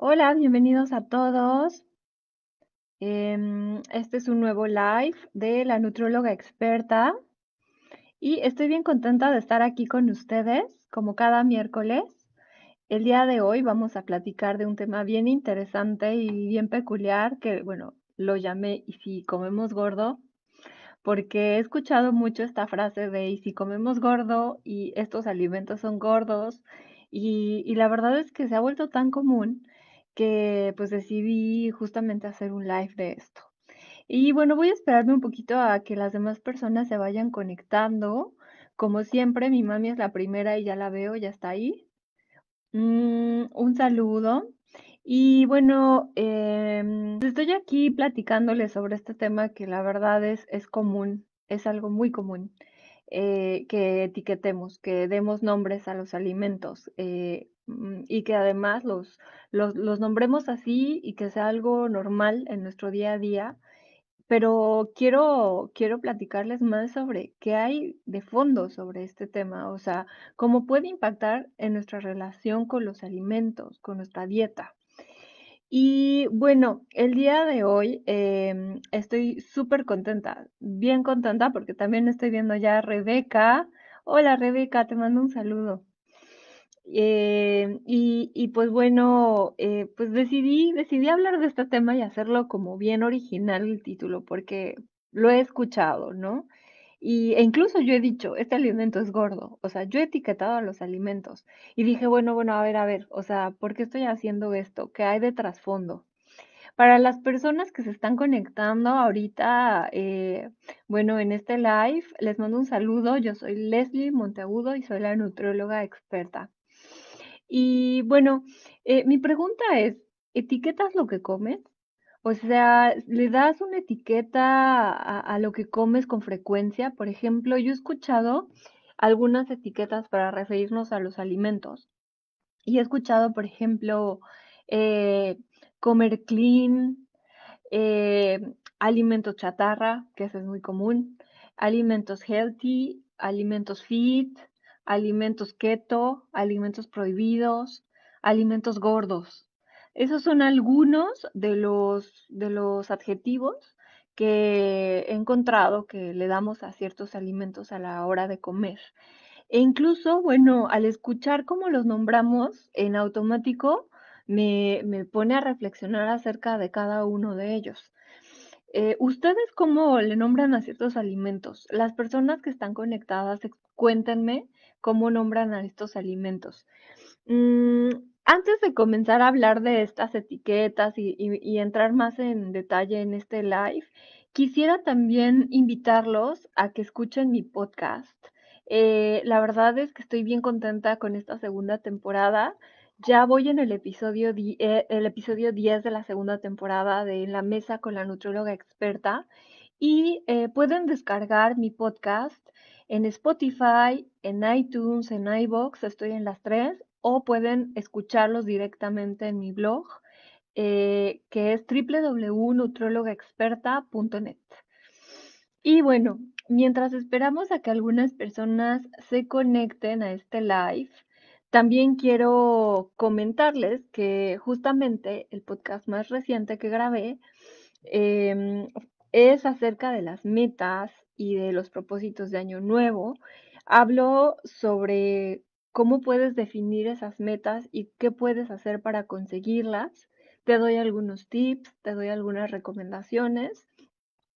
Hola, bienvenidos a todos. Em, este es un nuevo live de la Nutróloga experta y estoy bien contenta de estar aquí con ustedes, como cada miércoles. El día de hoy vamos a platicar de un tema bien interesante y bien peculiar que, bueno, lo llamé y si comemos gordo, porque he escuchado mucho esta frase de y si comemos gordo y estos alimentos son gordos y la verdad es que se ha vuelto tan común que pues decidí justamente hacer un live de esto. Y bueno, voy a esperarme un poquito a que las demás personas se vayan conectando. Como siempre, mi mami es la primera y ya la veo, ya está ahí. Mm, un saludo. Y bueno, em, pues, estoy aquí platicándoles sobre este tema que la verdad es, es común, es algo muy común. Eh, que etiquetemos, que demos nombres a los alimentos eh, mm, y que además los, los, nombremos así y que sea algo normal en nuestro día a día. Pero quiero, quiero platicarles más sobre qué hay de fondo sobre este tema, o sea, cómo puede impactar en nuestra relación con los alimentos, con nuestra dieta. Y bueno, el día de hoy em, estoy súper contenta, bien contenta porque también estoy viendo ya a Rebeca. Hola Rebeca, te mando un saludo. Em, y, y, pues bueno, eh, pues decidí, decidí hablar de este tema y hacerlo como bien original el título porque lo he escuchado, ¿no? Y, e incluso yo he dicho, este alimento es gordo, o sea, yo he etiquetado a los alimentos y dije, bueno, bueno, a ver, a ver, o sea, ¿por qué estoy haciendo esto? ¿Qué hay de trasfondo? Para las personas que se están conectando ahorita, eh, bueno, en este live, les mando un saludo. Yo soy Leslie Monteagudo y soy la nutrióloga experta. Y bueno, eh, mi pregunta es, ¿etiquetas lo que comes? O sea, le das una etiqueta a, lo que comes con frecuencia. Por ejemplo, yo he escuchado algunas etiquetas para referirnos a los alimentos. Y he escuchado, por ejemplo, eh, comer clean, eh, alimentos chatarra, que eso es muy común, alimentos healthy, alimentos fit, alimentos keto, alimentos prohibidos, alimentos gordos. Esos son algunos de los, de los adjetivos que he encontrado que le damos a ciertos alimentos a la hora de comer. E incluso, bueno, al escuchar cómo los nombramos en automático, me, pone a reflexionar acerca de cada uno de ellos. Eh, ¿Ustedes cómo le nombran a ciertos alimentos? Las personas que están conectadas, cuéntenme cómo nombran a estos alimentos. Mm, antes de comenzar a hablar de estas etiquetas y, entrar más en detalle en este live, quisiera también invitarlos a que escuchen mi podcast. Eh, la verdad es que estoy bien contenta con esta segunda temporada. Ya voy en el episodio, eh, el episodio 10 de la segunda temporada de La Mesa con la Nutróloga Experta y eh, pueden descargar mi podcast en Spotify, en iTunes, en iBox, estoy en las tres o pueden escucharlos directamente en mi blog, eh, que es www.nutrologaexperta.net. Y bueno, mientras esperamos a que algunas personas se conecten a este live, también quiero comentarles que justamente el podcast más reciente que grabé em, es acerca de las metas y de los propósitos de Año Nuevo. Hablo sobre cómo puedes definir esas metas y qué puedes hacer para conseguirlas. Te doy algunos tips, te doy algunas recomendaciones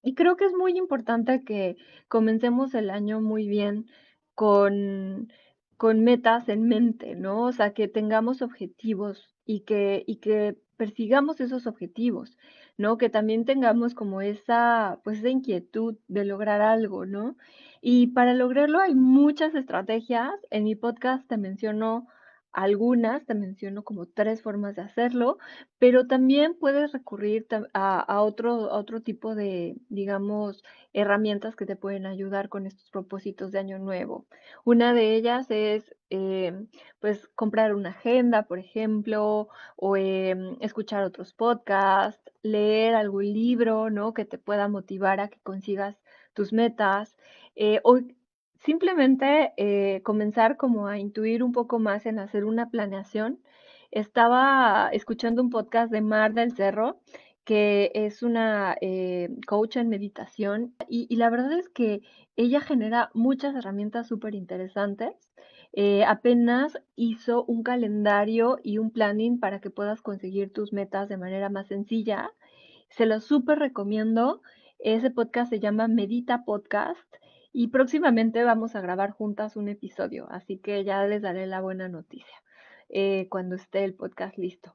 y creo que es muy importante que comencemos el año muy bien con, con metas en mente, ¿no? O sea, que tengamos objetivos y que, y que persigamos esos objetivos, ¿no? Que también tengamos como esa, pues, esa inquietud de lograr algo, ¿no? Y para lograrlo hay muchas estrategias. En mi podcast te menciono algunas, te menciono como tres formas de hacerlo, pero también puedes recurrir a, otro, otro, tipo de, digamos, herramientas que te pueden ayudar con estos propósitos de año nuevo. Una de ellas es, em, pues, comprar una agenda, por ejemplo, o em, escuchar otros podcasts, leer algún libro, ¿no? Que te pueda motivar a que consigas tus metas. Eh, o simplemente eh, comenzar como a intuir un poco más en hacer una planeación. Estaba escuchando un podcast de Mar del Cerro, que es una eh, coach en meditación, y, la verdad es que ella genera muchas herramientas súper interesantes. apenas hizo un calendario y un planning para que puedas conseguir tus metas de manera más sencilla. Se lo súper recomiendo. Ese podcast se llama Medita Podcast y próximamente vamos a grabar juntas un episodio, así que ya les daré la buena noticia eh, cuando esté el podcast listo.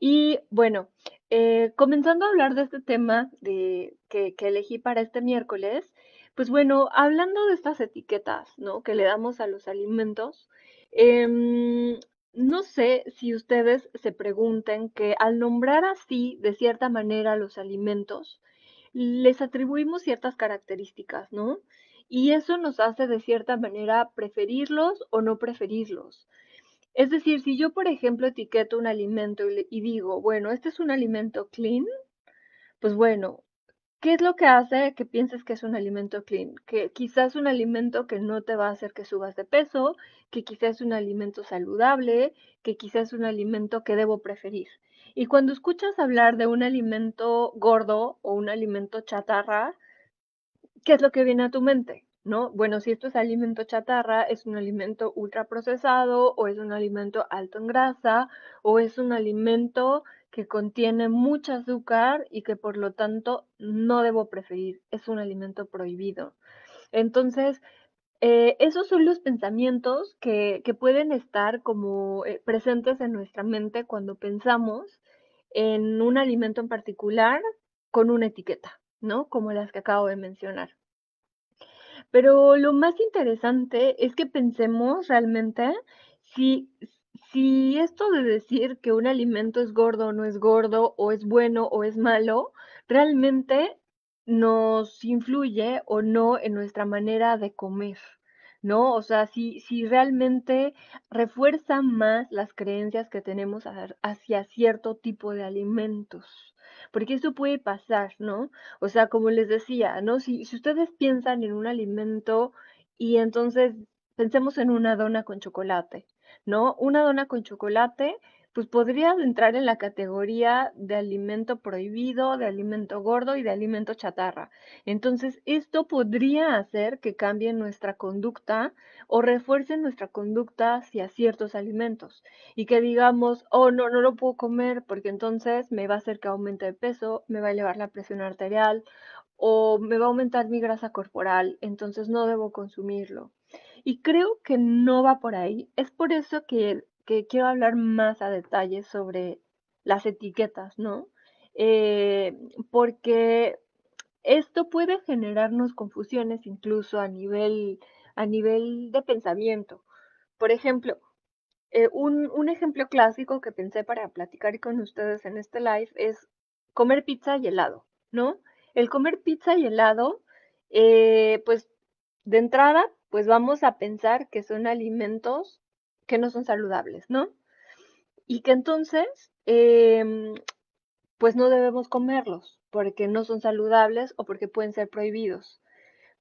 Y bueno, eh, comenzando a hablar de este tema de, que, elegí para este miércoles, pues bueno, hablando de estas etiquetas, ¿no? Que le damos a los alimentos, em, no sé si ustedes se pregunten que al nombrar así, de cierta manera, los alimentos, les atribuimos ciertas características, ¿no? y eso nos hace de cierta manera preferirlos o no preferirlos. Es decir, si yo, por ejemplo, etiqueto un alimento y, digo, bueno, este es un alimento clean, pues bueno, ¿qué es lo que hace que pienses que es un alimento clean? Que quizás un alimento que no te va a hacer que subas de peso, que quizás es un alimento saludable, que quizás es un alimento que debo preferir. Y cuando escuchas hablar de un alimento gordo o un alimento chatarra, ¿qué es lo que viene a tu mente? ¿No? Bueno, si esto es alimento chatarra, es un alimento ultraprocesado o es un alimento alto en grasa o es un alimento que contiene mucho azúcar y que por lo tanto no debo preferir, es un alimento prohibido. Entonces, eh, esos son los pensamientos que, pueden estar como eh, presentes en nuestra mente cuando pensamos en un alimento en particular con una etiqueta. ¿no? Como las que acabo de mencionar. Pero lo más interesante es que pensemos realmente si, si esto de decir que un alimento es gordo o no es gordo, o es bueno o es malo, realmente nos influye o no en nuestra manera de comer, ¿no? O sea, si, si realmente refuerza más las creencias que tenemos hacia cierto tipo de alimentos porque esto puede pasar, ¿no? O sea, como les decía, ¿no? Si, si ustedes piensan en un alimento y entonces pensemos en una dona con chocolate, ¿no? Una dona con chocolate pues podría entrar en la categoría de alimento prohibido, de alimento gordo y de alimento chatarra. Entonces, esto podría hacer que cambie nuestra conducta o refuercen nuestra conducta hacia ciertos alimentos y que digamos, oh, no, no lo puedo comer porque entonces me va a hacer que aumente de peso, me va a elevar la presión arterial o me va a aumentar mi grasa corporal, entonces no debo consumirlo. Y creo que no va por ahí. Es por eso que que quiero hablar más a detalle sobre las etiquetas, ¿no? Eh, porque esto puede generarnos confusiones incluso a nivel, a nivel de pensamiento. Por ejemplo, eh, un, ejemplo clásico que pensé para platicar con ustedes en este live es comer pizza y helado, ¿no? El comer pizza y helado, eh, pues de entrada, pues vamos a pensar que son alimentos que no son saludables, ¿no? Y que entonces, em, pues no debemos comerlos porque no son saludables o porque pueden ser prohibidos.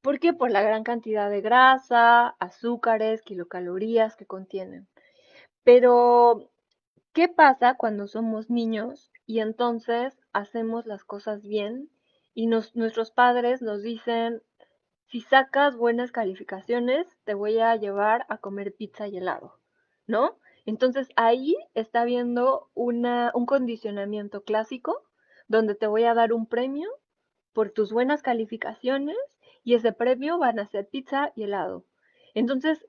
¿Por qué? Por la gran cantidad de grasa, azúcares, kilocalorías que contienen. Pero, ¿qué pasa cuando somos niños y entonces hacemos las cosas bien y nuestros padres nos dicen, si sacas buenas calificaciones, te voy a llevar a comer pizza y helado. Entonces ahí está habiendo un condicionamiento clásico donde te voy a dar un premio por tus buenas calificaciones y ese premio van a ser pizza y helado. Entonces,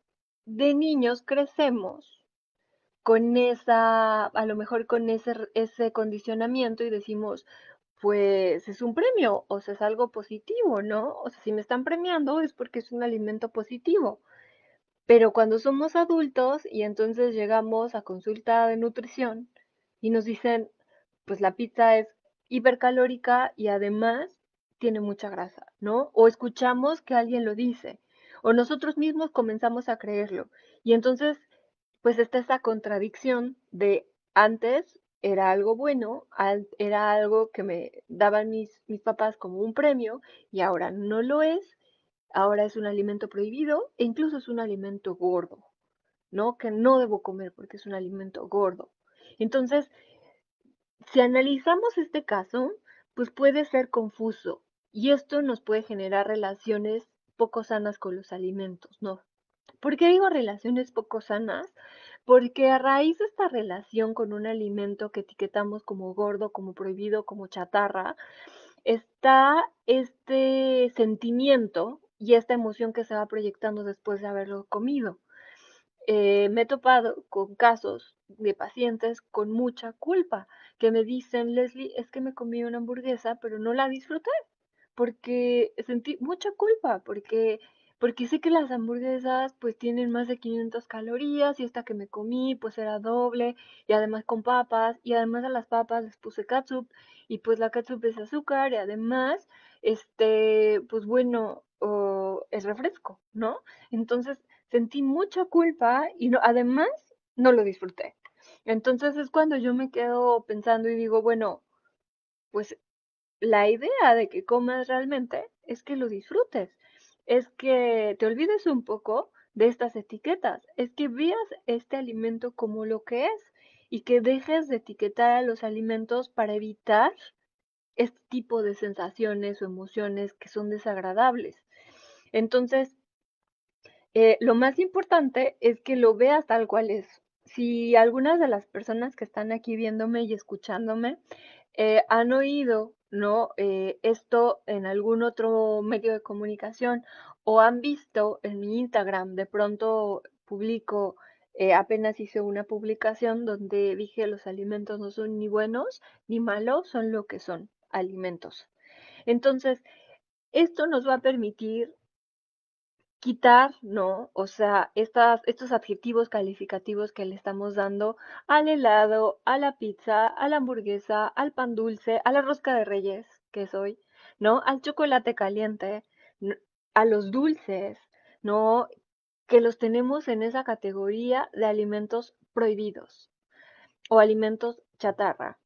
de niños crecemos con esa, a lo mejor con ese, ese condicionamiento y decimos, pues es un premio, o sea, es algo positivo, ¿no? O sea, si me están premiando es porque es un alimento positivo. Pero cuando somos adultos y entonces llegamos a consulta de nutrición y nos dicen, pues la pizza es hipercalórica y además tiene mucha grasa, ¿no? O escuchamos que alguien lo dice, o nosotros mismos comenzamos a creerlo. Y entonces, pues está esa contradicción de antes era algo bueno, era algo que me daban mis, mis papás como un premio y ahora no lo es ahora es un alimento prohibido e incluso es un alimento gordo, ¿no? Que no debo comer porque es un alimento gordo. Entonces, si analizamos este caso, pues puede ser confuso y esto nos puede generar relaciones poco sanas con los alimentos, ¿no? ¿Por qué digo relaciones poco sanas? Porque a raíz de esta relación con un alimento que etiquetamos como gordo, como prohibido, como chatarra, está este sentimiento y esta emoción que se va proyectando después de haberlo comido. Eh, me he topado con casos de pacientes con mucha culpa que me dicen, Leslie, es que me comí una hamburguesa, pero no la disfruté, porque sentí mucha culpa, porque, porque sé que las hamburguesas pues tienen más de 500 calorías y esta que me comí pues era doble y además con papas y además a las papas les puse catsup y pues la ketchup es azúcar y además, este, pues bueno, es refresco, ¿no? Entonces sentí mucha culpa y no, además no lo disfruté. Entonces es cuando yo me quedo pensando y digo, bueno, pues la idea de que comas realmente es que lo disfrutes, es que te olvides un poco de estas etiquetas, es que veas este alimento como lo que es y que dejes de etiquetar a los alimentos para evitar este tipo de sensaciones o emociones que son desagradables. Entonces, eh, lo más importante es que lo veas tal cual es. Si algunas de las personas que están aquí viéndome y escuchándome eh, han oído ¿no? Eh, esto en algún otro medio de comunicación o han visto en mi Instagram, de pronto publico, apenas hice una publicación donde dije los alimentos no son ni buenos ni malos, son lo que son, alimentos. Entonces, esto nos va a permitir quitar, ¿no? O sea, estas, estos adjetivos calificativos que le estamos dando al helado, a la pizza, a la hamburguesa, al pan dulce, a la rosca de reyes, que soy, ¿no? Al chocolate caliente, a los dulces, ¿no? Que los tenemos en esa categoría de alimentos prohibidos o alimentos chatarra.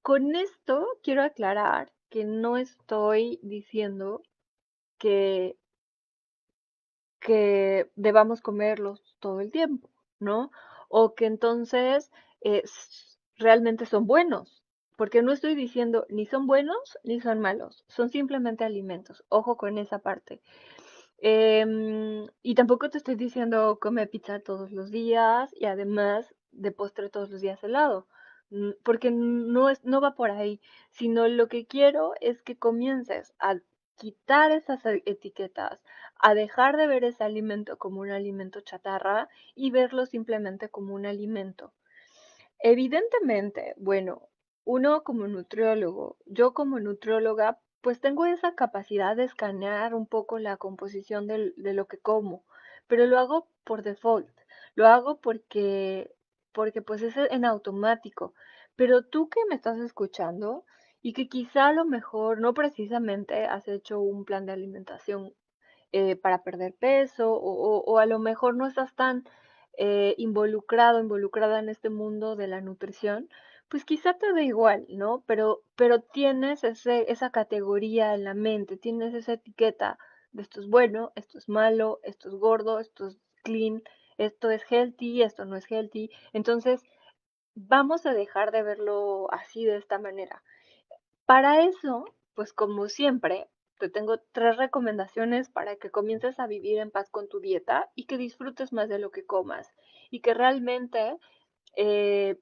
Con esto quiero aclarar que no estoy diciendo que que debamos comerlos todo el tiempo, ¿no? O que entonces eh, realmente son buenos, porque no estoy diciendo ni son buenos ni son malos, son simplemente alimentos, ojo con esa parte. Em, y tampoco te estoy diciendo come pizza todos los días y además de postre todos los días helado, porque no, es, no va por ahí, sino lo que quiero es que comiences a quitar esas e-, etiquetas, a dejar de ver ese alimento como un alimento chatarra y verlo simplemente como un alimento. Evidentemente, bueno, uno como nutriólogo, yo como nutrióloga, pues tengo esa capacidad de escanear un poco la composición de, lo que como, pero lo hago por default, lo hago porque, porque pues es en automático. Pero tú que me estás escuchando, y que quizá a lo mejor no precisamente has hecho un plan de alimentación eh, para perder peso o, a lo mejor no estás tan eh, involucrado, involucrada en este mundo de la nutrición, pues quizá te da igual, ¿no? Pero, pero tienes esa categoría en la mente, tienes esa etiqueta de esto es bueno, esto es malo, esto es gordo, esto es clean, esto es healthy, esto no es healthy. Entonces, vamos a dejar de verlo así de esta manera. Para eso, pues como siempre, te tengo tres recomendaciones para que comiences a vivir en paz con tu dieta y que disfrutes más de lo que comas y que realmente eh,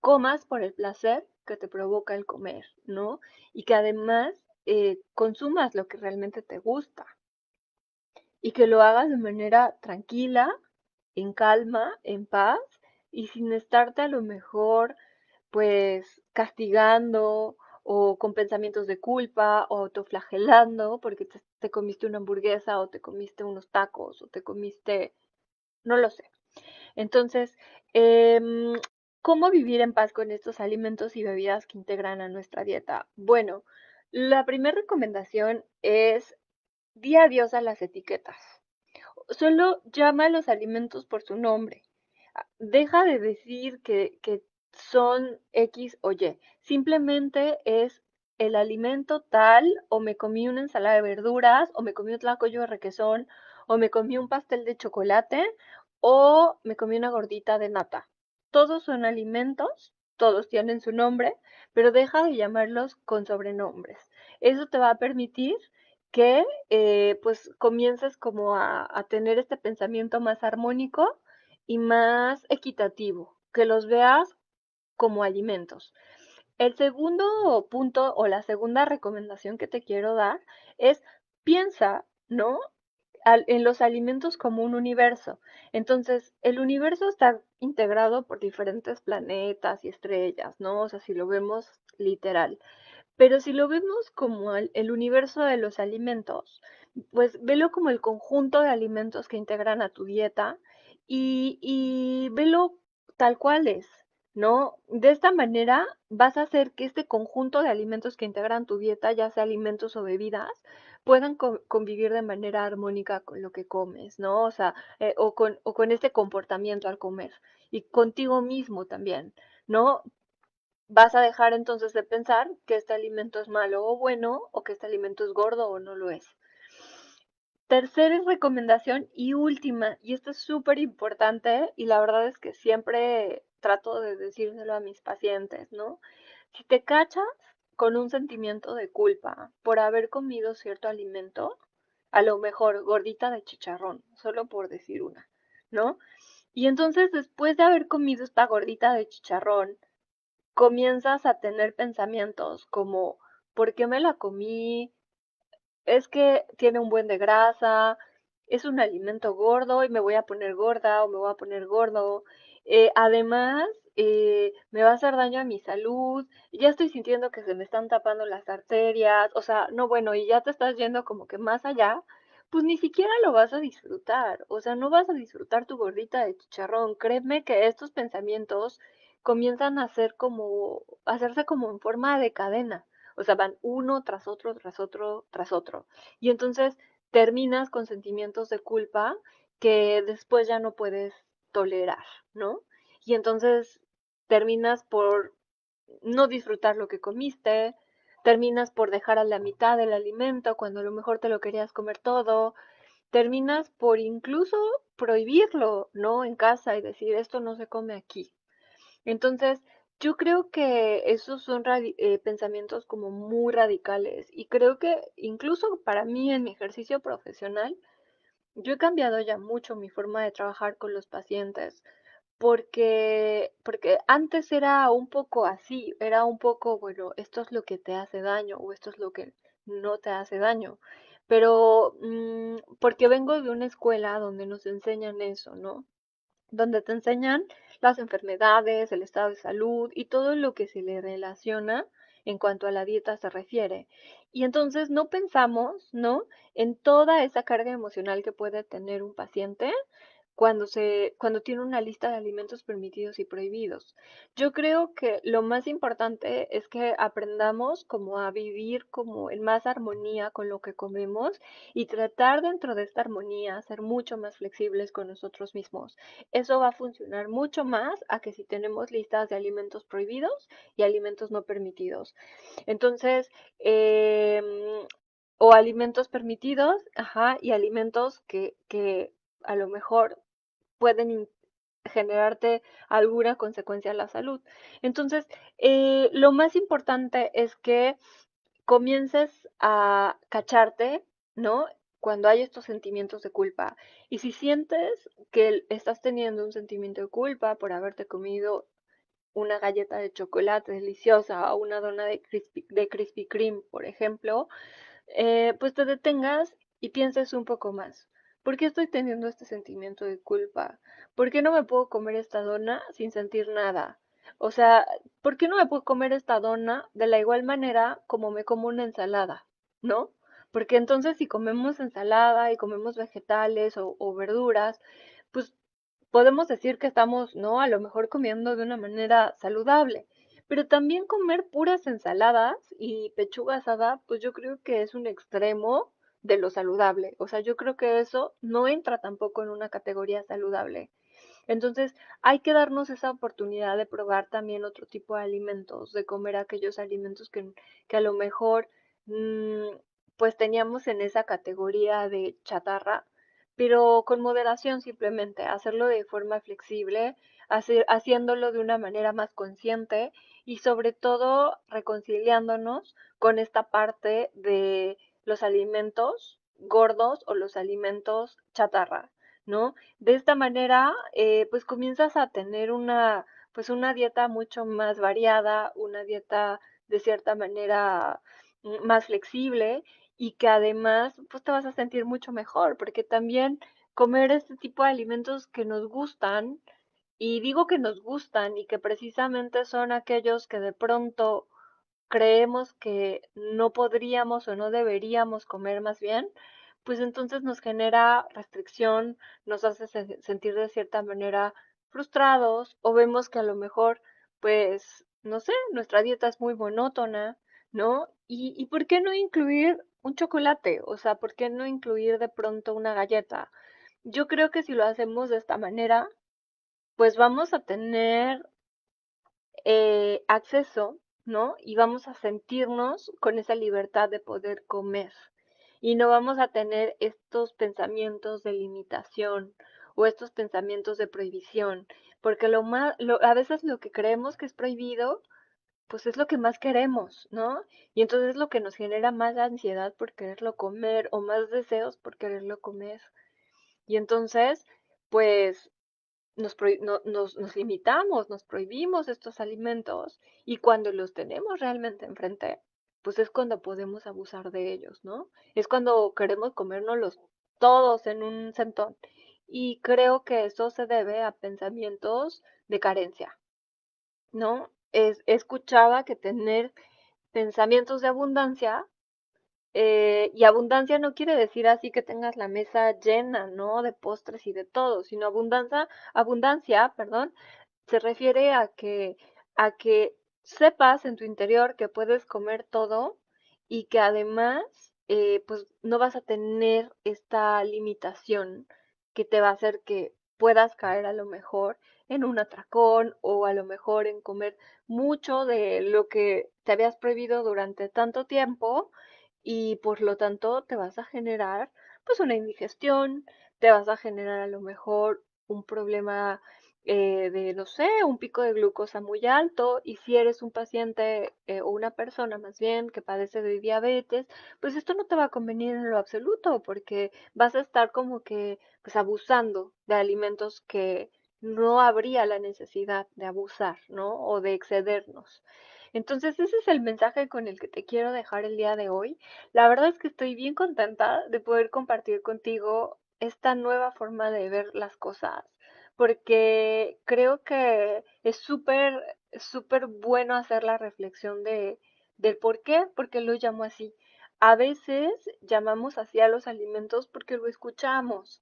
comas por el placer que te provoca el comer, ¿no? Y que además eh, consumas lo que realmente te gusta y que lo hagas de manera tranquila, en calma, en paz y sin estarte a lo mejor pues castigando o con pensamientos de culpa o autoflagelando porque te, comiste una hamburguesa o te comiste unos tacos o te comiste, no lo sé. Entonces, em, ¿cómo vivir en paz con estos alimentos y bebidas que integran a nuestra dieta? Bueno, la primera recomendación es di adiós a las etiquetas. Solo llama a los alimentos por su nombre. Ah, deja de decir que son X o Y. Simplemente es el alimento tal, o me comí una ensalada de verduras, o me comí un tlacoyo de requesón, o me comí un pastel de chocolate, o me comí una gordita de nata. Todos son alimentos, todos tienen su nombre, pero deja de llamarlos con sobrenombres. Eso te va a permitir que eh, pues comiences como a, a tener este pensamiento más armónico y más equitativo, que los veas como alimentos. El segundo punto o la segunda recomendación que te quiero dar es piensa, ¿no? en los alimentos como un universo. Entonces, el universo está integrado por diferentes planetas y estrellas, ¿no? O sea, si lo vemos literal. Pero si lo vemos como el, universo de los alimentos, pues velo como el conjunto de alimentos que integran a tu dieta y, y velo tal cual es, ¿no? De esta manera vas a hacer que este conjunto de alimentos que integran tu dieta, ya sea alimentos o bebidas, puedan convivir de manera armónica con lo que comes, ¿no? O sea, eh, o, con, o con este comportamiento al comer y contigo mismo también, ¿no? Vas a dejar entonces de pensar que este alimento es malo o bueno, o que este alimento es gordo o no lo es. Tercera recomendación y última, y esto es súper importante y la verdad es que siempre trato de decírselo a mis pacientes, ¿no? Si te cachas con un sentimiento de culpa por haber comido cierto alimento, a lo mejor gordita de chicharrón, solo por decir una, ¿no? Y entonces después de haber comido esta gordita de chicharrón, comienzas a tener pensamientos como, ¿por qué me la comí? Es que tiene un buen de grasa, es un alimento gordo y me voy a poner gorda o me voy a poner gordo eh, además, eh, me va a hacer daño a mi salud, ya estoy sintiendo que se me están tapando las arterias, o sea, no, bueno, y ya te estás yendo como que más allá, pues ni siquiera lo vas a disfrutar, o sea, no vas a disfrutar tu gordita de chicharrón, créeme que estos pensamientos comienzan a ser como, a hacerse como en forma de cadena, o sea, van uno tras otro, tras otro, tras otro, y entonces terminas con sentimientos de culpa que después ya no puedes tolerar, ¿no? Y entonces terminas por no disfrutar lo que comiste, terminas por dejar a la mitad del alimento cuando a lo mejor te lo querías comer todo, terminas por incluso prohibirlo, ¿no? En casa y decir, esto no se come aquí. Entonces, yo creo que esos son eh, pensamientos como muy radicales y creo que incluso para mí en mi ejercicio profesional, yo he cambiado ya mucho mi forma de trabajar con los pacientes porque, porque antes era un poco así, era un poco, bueno, esto es lo que te hace daño o esto es lo que no te hace daño. Pero mm, porque vengo de una escuela donde nos enseñan eso, ¿no? Donde te enseñan las enfermedades, el estado de salud y todo lo que se le relaciona en cuanto a la dieta se refiere. Y entonces no pensamos, ¿no? En toda esa carga emocional que puede tener un paciente cuando, se, cuando tiene una lista de alimentos permitidos y prohibidos. Yo creo que lo más importante es que aprendamos como a vivir como en más armonía con lo que comemos y tratar dentro de esta armonía ser mucho más flexibles con nosotros mismos. Eso va a funcionar mucho más a que si tenemos listas de alimentos prohibidos y alimentos no permitidos. Entonces, em, o alimentos permitidos, ajá, y alimentos que, que a lo mejor pueden generarte alguna consecuencia a la salud. Entonces, eh, lo más importante es que comiences a cacharte, ¿no? Cuando hay estos sentimientos de culpa. Y si sientes que estás teniendo un sentimiento de culpa por haberte comido una galleta de chocolate deliciosa o una dona de Krispy, de Kreme, por ejemplo, eh, pues te detengas y pienses un poco más. ¿Por qué estoy teniendo este sentimiento de culpa? ¿Por qué no me puedo comer esta dona sin sentir nada? O sea, ¿por qué no me puedo comer esta dona de la igual manera como me como una ensalada? ¿No? Porque entonces si comemos ensalada y comemos vegetales o, verduras, pues podemos decir que estamos, ¿no? A lo mejor comiendo de una manera saludable. Pero también comer puras ensaladas y pechuga asada, pues yo creo que es un extremo de lo saludable. O sea, yo creo que eso no entra tampoco en una categoría saludable. Entonces, hay que darnos esa oportunidad de probar también otro tipo de alimentos, de comer aquellos alimentos que, a lo mejor mm, pues teníamos en esa categoría de chatarra, pero con moderación simplemente, hacerlo de forma flexible, haciéndolo de una manera más consciente y sobre todo reconciliándonos con esta parte de los alimentos gordos o los alimentos chatarra, ¿no? De esta manera, eh, pues comienzas a tener una, pues una dieta mucho más variada, una dieta de cierta manera mm, más flexible y que además, pues te vas a sentir mucho mejor, porque también comer este tipo de alimentos que nos gustan, y digo que nos gustan y que precisamente son aquellos que de pronto creemos que no podríamos o no deberíamos comer más bien, pues entonces nos genera restricción, nos hace sentir de cierta manera frustrados o vemos que a lo mejor, pues, no sé, nuestra dieta es muy monótona, ¿no? ¿Y, por qué no incluir un chocolate? O sea, ¿por qué no incluir de pronto una galleta? Yo creo que si lo hacemos de esta manera, pues vamos a tener eh, acceso ¿no? Y vamos a sentirnos con esa libertad de poder comer y no vamos a tener estos pensamientos de limitación o estos pensamientos de prohibición, porque lo a veces lo que creemos que es prohibido, pues es lo que más queremos, ¿no? Y entonces es lo que nos genera más ansiedad por quererlo comer o más deseos por quererlo comer. Y entonces, pues nos, limitamos, nos prohibimos estos alimentos y cuando los tenemos realmente enfrente, pues es cuando podemos abusar de ellos, ¿no? Es cuando queremos comérnoslos todos en un centón. Y creo que eso se debe a pensamientos de carencia, ¿no? Es, escuchaba que tener pensamientos de abundancia eh, y abundancia no quiere decir así que tengas la mesa llena, ¿no? De postres y de todo, sino abundancia, abundancia, perdón, se refiere a que, a que sepas en tu interior que puedes comer todo y que además, eh, pues no vas a tener esta limitación que te va a hacer que puedas caer a lo mejor en un atracón o a lo mejor en comer mucho de lo que te habías prohibido durante tanto tiempo y por lo tanto te vas a generar pues una indigestión, te vas a generar a lo mejor un problema eh, de, no sé, un pico de glucosa muy alto y si eres un paciente eh, o una persona más bien que padece de diabetes, pues esto no te va a convenir en lo absoluto porque vas a estar como que pues abusando de alimentos que no habría la necesidad de abusar, ¿no? O de excedernos. Entonces ese es el mensaje con el que te quiero dejar el día de hoy. La verdad es que estoy bien contenta de poder compartir contigo esta nueva forma de ver las cosas, porque creo que es súper, súper bueno hacer la reflexión de, del por qué, porque lo llamo así. A veces llamamos así a los alimentos porque lo escuchamos,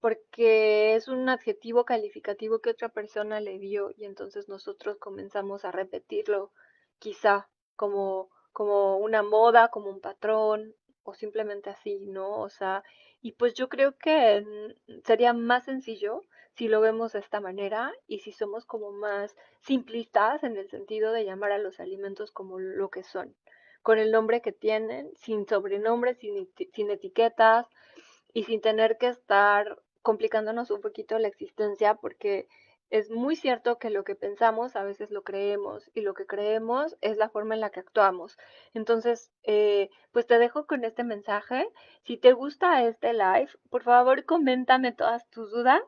porque es un adjetivo calificativo que otra persona le dio y entonces nosotros comenzamos a repetirlo quizá como, como una moda, como un patrón o simplemente así, ¿no? O sea, y pues yo creo que mm, sería más sencillo si lo vemos de esta manera y si somos como más simplistas en el sentido de llamar a los alimentos como lo que son, con el nombre que tienen, sin sobrenombres, sin, sin etiquetas y sin tener que estar complicándonos un poquito la existencia porque es muy cierto que lo que pensamos a veces lo creemos y lo que creemos es la forma en la que actuamos. Entonces, eh, pues te dejo con este mensaje. Si te gusta este live, por favor coméntame todas tus dudas.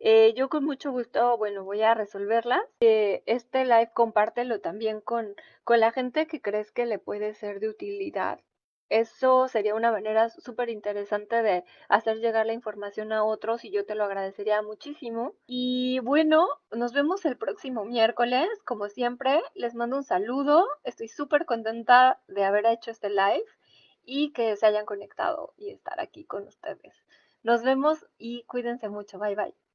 Eh, yo con mucho gusto, bueno, voy a resolverlas. Eh, este live compártelo también con, con la gente que crees que le puede ser de utilidad. Eso sería una manera súper interesante de hacer llegar la información a otros y yo te lo agradecería muchísimo. Y bueno, nos vemos el próximo miércoles. Como siempre, les mando un saludo. Estoy súper contenta de haber hecho este live y que se hayan conectado y estar aquí con ustedes. Nos vemos y cuídense mucho. Bye bye.